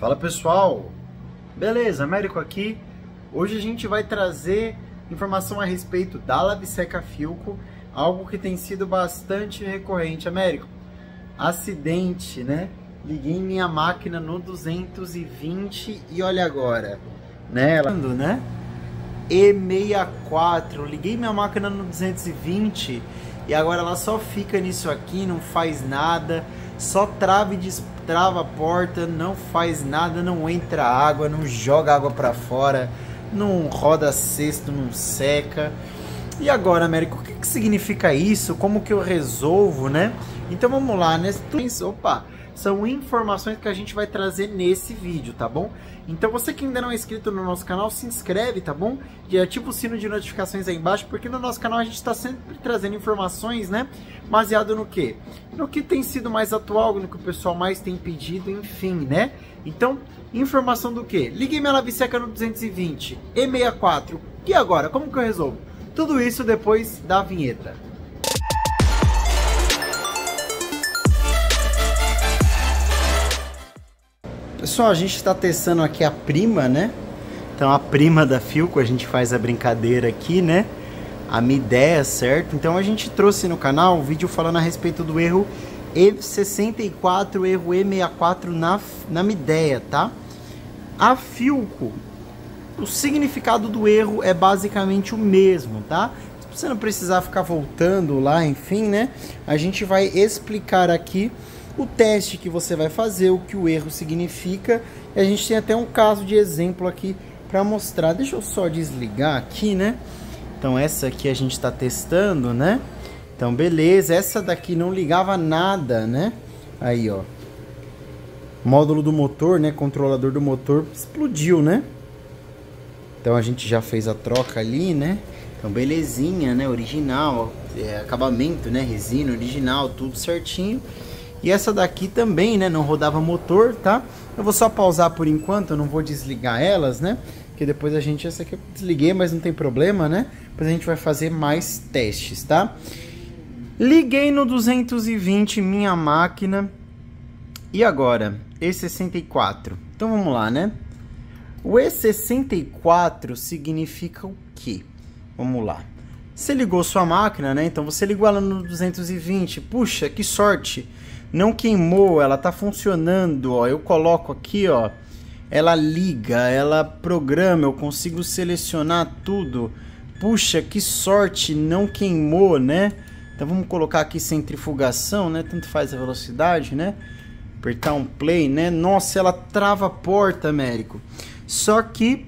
Fala pessoal, beleza? Américo aqui. Hoje a gente vai trazer informação a respeito da Labseca Filco, algo que tem sido bastante recorrente. Américo, acidente, né? Liguei minha máquina no 220 e olha agora, né? Ela... né? E64. Liguei minha máquina no 220 e agora ela só fica nisso aqui, não faz nada, só trava e destrava a porta, não faz nada, não entra água, não joga água para fora, não roda cesto, não seca. E agora, Américo, o que, que significa isso? Como que eu resolvo, né? Então vamos lá, né? Opa! são informações que a gente vai trazer nesse vídeo, tá bom? Então você que ainda não é inscrito no nosso canal, se inscreve, tá bom? E ativa o sino de notificações aí embaixo, porque no nosso canal a gente está sempre trazendo informações, né? Baseado no que? No que tem sido mais atual, no que o pessoal mais tem pedido, enfim, né? Então, informação do que? Liguei minha laviceca no 220, E64. E agora? Como que eu resolvo? Tudo isso depois da vinheta. Pessoal, a gente está testando aqui a prima, né? Então a prima da Filco, a gente faz a brincadeira aqui, né? A minha ideia, certo? Então a gente trouxe no canal um vídeo falando a respeito do erro E64, erro E64 na, na ideia, tá? A Filco, o significado do erro é basicamente o mesmo, tá? Se você não precisar ficar voltando lá, enfim, né? A gente vai explicar aqui o teste que você vai fazer, o que o erro significa. E a gente tem até um caso de exemplo aqui para mostrar. Deixa eu só desligar aqui, né? Então essa aqui a gente está testando, né? Então beleza, essa daqui não ligava nada, né? Aí, ó. Módulo do motor, né? Controlador do motor explodiu, né? Então a gente já fez a troca ali, né? Então belezinha, né? Original, é, acabamento, né? Resina original, tudo certinho. E essa daqui também, né, não rodava motor, tá? Eu vou só pausar por enquanto, eu não vou desligar elas, né? Porque depois a gente, essa aqui eu desliguei, mas não tem problema, né? Depois a gente vai fazer mais testes, tá? Liguei no 220 minha máquina. E agora? E64. Então vamos lá, né? O E64 significa o quê? Vamos lá. Você ligou sua máquina, né? Então você ligou ela no 220. Puxa, que sorte! Não queimou, ela tá funcionando, ó. Eu coloco aqui, ó. Ela liga, ela programa, eu consigo selecionar tudo. Puxa, que sorte, não queimou, né? Então vamos colocar aqui centrifugação, né? Tanto faz a velocidade, né? Apertar um play, né? Nossa, ela trava a porta, Américo. Só que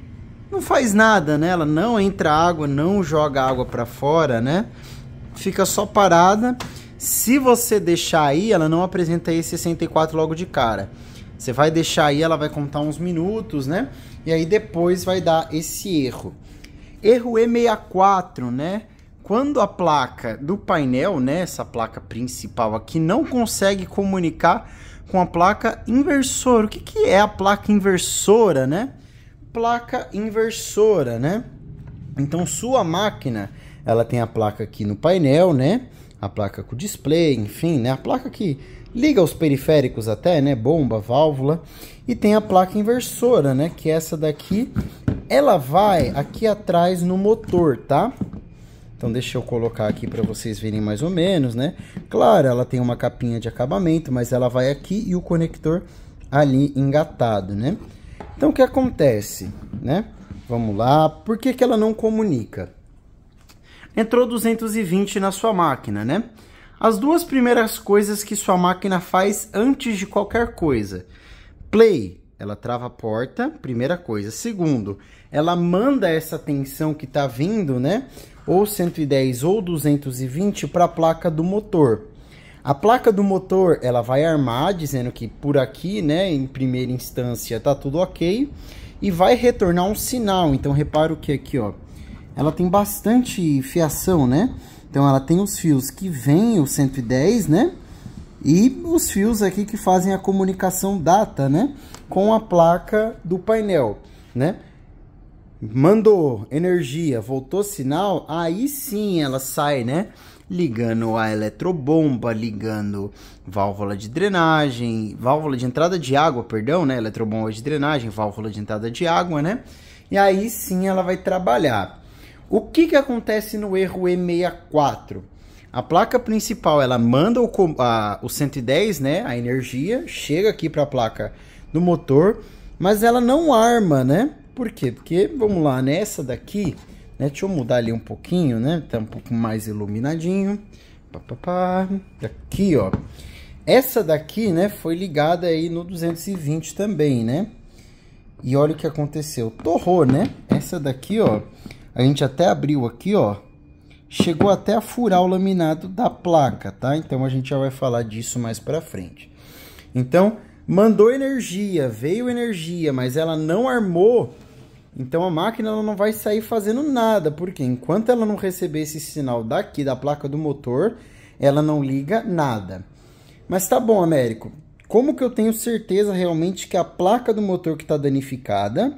não faz nada, né? Ela não entra água, não joga água para fora, né? Fica só parada se você deixar aí, ela não apresenta E64 logo de cara. Você vai deixar aí, ela vai contar uns minutos, né? E aí depois vai dar esse erro. Erro E64, né? Quando a placa do painel, né, essa placa principal aqui, não consegue comunicar com a placa inversora. O que, que é a placa inversora, né? Placa inversora, né? Então sua máquina, ela tem a placa aqui no painel, né? a placa com display, enfim, né? A placa que liga os periféricos até, né? Bomba, válvula. E tem a placa inversora, né? Que é essa daqui, ela vai aqui atrás no motor, tá? Então deixa eu colocar aqui para vocês verem mais ou menos, né? Claro, ela tem uma capinha de acabamento, mas ela vai aqui e o conector ali engatado, né? Então o que acontece, né? Vamos lá, por que, que ela não comunica? entrou 220 na sua máquina, né? As duas primeiras coisas que sua máquina faz antes de qualquer coisa. Play, ela trava a porta, primeira coisa. Segundo, ela manda essa tensão que está vindo, né? Ou 110 ou 220 para a placa do motor. A placa do motor, ela vai armar, dizendo que por aqui, né, em primeira instância, tá tudo ok. E vai retornar um sinal. Então, repara o que aqui, ó ela tem bastante fiação, né? Então ela tem os fios que vêm o 110, né? E os fios aqui que fazem a comunicação data, né? Com a placa do painel, né? Mandou energia, voltou sinal, aí sim ela sai, né? Ligando a eletrobomba, ligando válvula de drenagem, válvula de entrada de água, perdão, né? Eletrobomba de drenagem, válvula de entrada de água, né? E aí sim ela vai trabalhar. O que, que acontece no erro E64? A placa principal ela manda o, a, o 110, né, a energia, chega aqui para a placa do motor, mas ela não arma, né? Por quê? Porque, vamos lá, nessa né, daqui, né, deixa eu mudar ali um pouquinho, né? Tá um pouco mais iluminadinho. Pá, pá, pá. Aqui, ó. Essa daqui, né, foi ligada aí no 220 também, né? E olha o que aconteceu. Torrou, né? Essa daqui, ó, a gente até abriu aqui, ó. Chegou até a furar o laminado da placa, tá? Então a gente já vai falar disso mais para frente. Então, mandou energia, veio energia, mas ela não armou. Então a máquina não vai sair fazendo nada, porque enquanto ela não receber esse sinal daqui da placa do motor, ela não liga nada. Mas tá bom, Américo. Como que eu tenho certeza realmente que a placa do motor que está danificada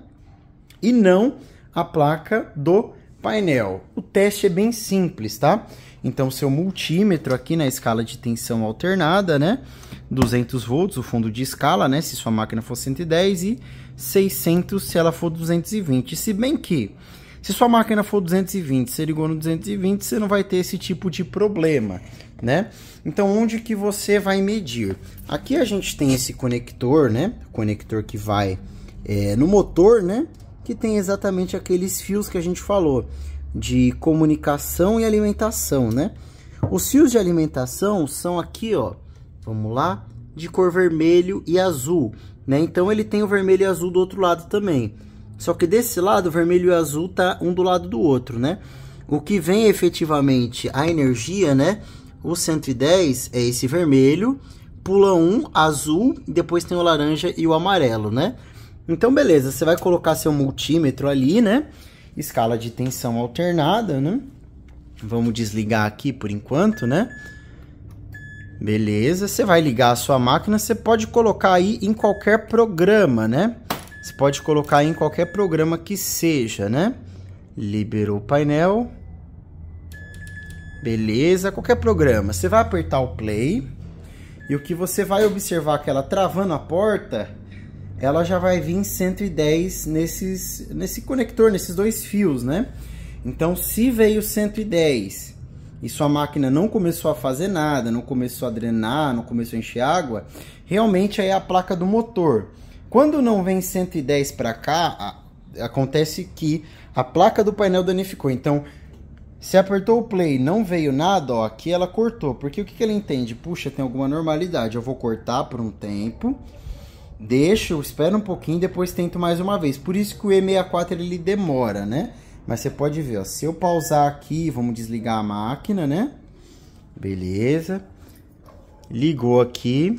e não a placa do painel. O teste é bem simples, tá? Então, seu multímetro aqui na escala de tensão alternada, né? 200 volts, o fundo de escala, né? Se sua máquina for 110 e 600 se ela for 220. Se bem que, se sua máquina for 220, se ligou no 220, você não vai ter esse tipo de problema, né? Então, onde que você vai medir? Aqui a gente tem esse conector, né? conector que vai é, no motor, né? que tem exatamente aqueles fios que a gente falou, de comunicação e alimentação, né? Os fios de alimentação são aqui, ó, vamos lá, de cor vermelho e azul, né? Então ele tem o vermelho e azul do outro lado também. Só que desse lado, o vermelho e azul tá um do lado do outro, né? O que vem efetivamente a energia, né? O 110 é esse vermelho, pula um azul, depois tem o laranja e o amarelo, né? Então, beleza, você vai colocar seu multímetro ali, né? Escala de tensão alternada, né? Vamos desligar aqui por enquanto, né? Beleza, você vai ligar a sua máquina, você pode colocar aí em qualquer programa, né? Você pode colocar aí em qualquer programa que seja, né? Liberou o painel. Beleza, qualquer programa. Você vai apertar o play e o que você vai observar é que ela travando a porta ela já vai vir 110 nesses, nesse conector, nesses dois fios, né? Então, se veio 110 e sua máquina não começou a fazer nada, não começou a drenar, não começou a encher água, realmente aí é a placa do motor. Quando não vem 110 para cá, a, acontece que a placa do painel danificou. Então, se apertou o play não veio nada, ó, aqui ela cortou. Porque o que, que ela entende? Puxa, tem alguma normalidade. Eu vou cortar por um tempo deixo, espero um pouquinho, depois tento mais uma vez. Por isso que o E64 ele demora, né? Mas você pode ver, ó, se eu pausar aqui, vamos desligar a máquina, né? Beleza. Ligou aqui.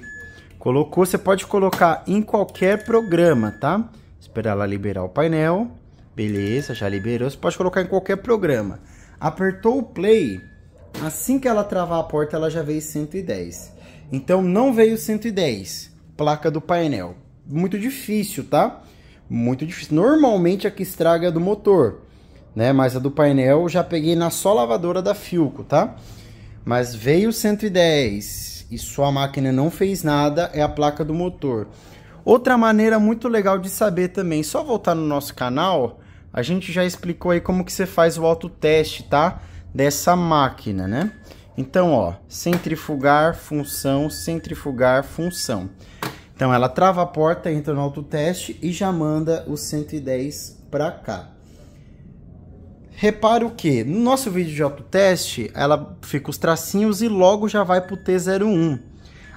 Colocou, você pode colocar em qualquer programa, tá? Esperar ela liberar o painel. Beleza, já liberou. Você pode colocar em qualquer programa. Apertou o play, assim que ela travar a porta, ela já veio 110. Então não veio 110 placa do painel. Muito difícil, tá? Muito difícil. Normalmente a que estraga é do motor, né? Mas a do painel já peguei na só lavadora da Filco, tá? Mas veio 110 e sua máquina não fez nada, é a placa do motor. Outra maneira muito legal de saber também, só voltar no nosso canal, a gente já explicou aí como que você faz o autoteste, tá? Dessa máquina, né? Então, ó, centrifugar, função, centrifugar, função. Então ela trava a porta, entra no autoteste e já manda o 110 para cá. Repara o que? No nosso vídeo de autoteste, ela fica os tracinhos e logo já vai para o T01.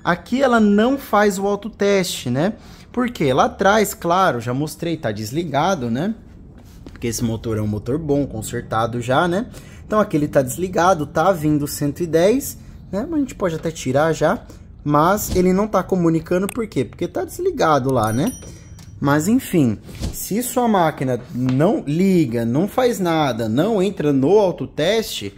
Aqui ela não faz o autoteste, né? Porque lá atrás, claro, já mostrei, tá desligado, né? Porque esse motor é um motor bom, consertado já, né? Então aqui ele tá desligado, tá vindo 110, né? Mas a gente pode até tirar já mas ele não está comunicando por quê? Porque está desligado lá, né? Mas enfim, se sua máquina não liga, não faz nada, não entra no autoteste,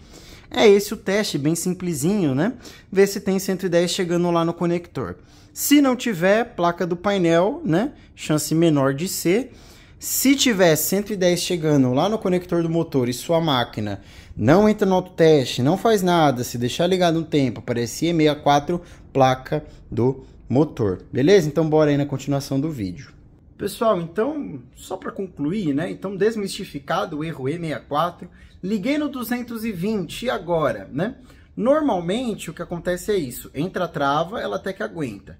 é esse o teste, bem simplesinho, né? Ver se tem 110 chegando lá no conector. Se não tiver, placa do painel, né? Chance menor de ser. Se tiver 110 chegando lá no conector do motor e sua máquina não entra no autoteste, não faz nada. Se deixar ligado um tempo, aparece E64, placa do motor. Beleza? Então bora aí na continuação do vídeo. Pessoal, então, só para concluir, né? Então, desmistificado o erro E64, liguei no 220 e agora, né? Normalmente o que acontece é isso, entra a trava, ela até que aguenta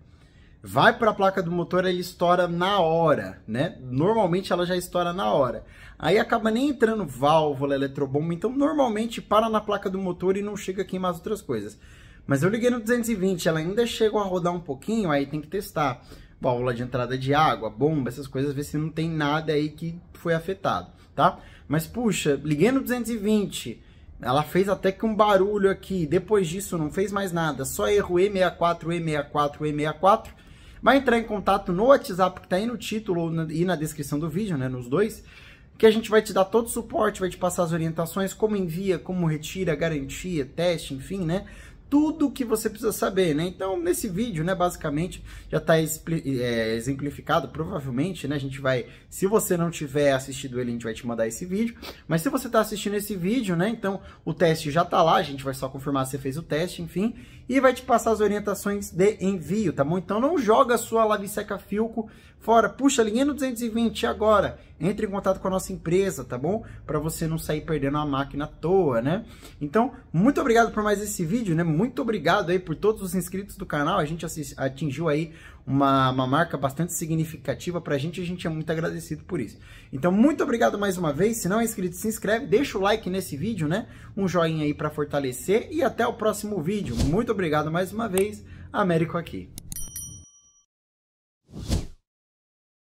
vai para a placa do motor, ele estoura na hora, né? Normalmente ela já estoura na hora. Aí acaba nem entrando válvula, eletrobomba, então normalmente para na placa do motor e não chega a queimar as outras coisas. Mas eu liguei no 220, ela ainda chegou a rodar um pouquinho, aí tem que testar válvula de entrada de água, bomba, essas coisas, ver se não tem nada aí que foi afetado, tá? Mas puxa, liguei no 220, ela fez até que um barulho aqui, depois disso não fez mais nada, só erro E64, E64, E64, Vai entrar em contato no WhatsApp que está aí no título e na descrição do vídeo, né, nos dois, que a gente vai te dar todo o suporte, vai te passar as orientações, como envia, como retira, garantia, teste, enfim, né? tudo o que você precisa saber, né? Então, nesse vídeo, né, basicamente, já está é, exemplificado, provavelmente, né, a gente vai, se você não tiver assistido ele, a gente vai te mandar esse vídeo, mas se você está assistindo esse vídeo, né, então o teste já está lá, a gente vai só confirmar se você fez o teste, enfim, e vai te passar as orientações de envio, tá bom? Então, não joga a sua seca Filco fora, puxa, linha no 220 agora. Entre em contato com a nossa empresa, tá bom? Para você não sair perdendo a máquina à toa, né? Então, muito obrigado por mais esse vídeo, né? Muito obrigado aí por todos os inscritos do canal. A gente atingiu aí uma, uma marca bastante significativa pra gente, a gente é muito agradecido por isso. Então, muito obrigado mais uma vez. Se não é inscrito, se inscreve, deixa o like nesse vídeo, né? Um joinha aí para fortalecer e até o próximo vídeo. Muito obrigado mais uma vez. Américo aqui.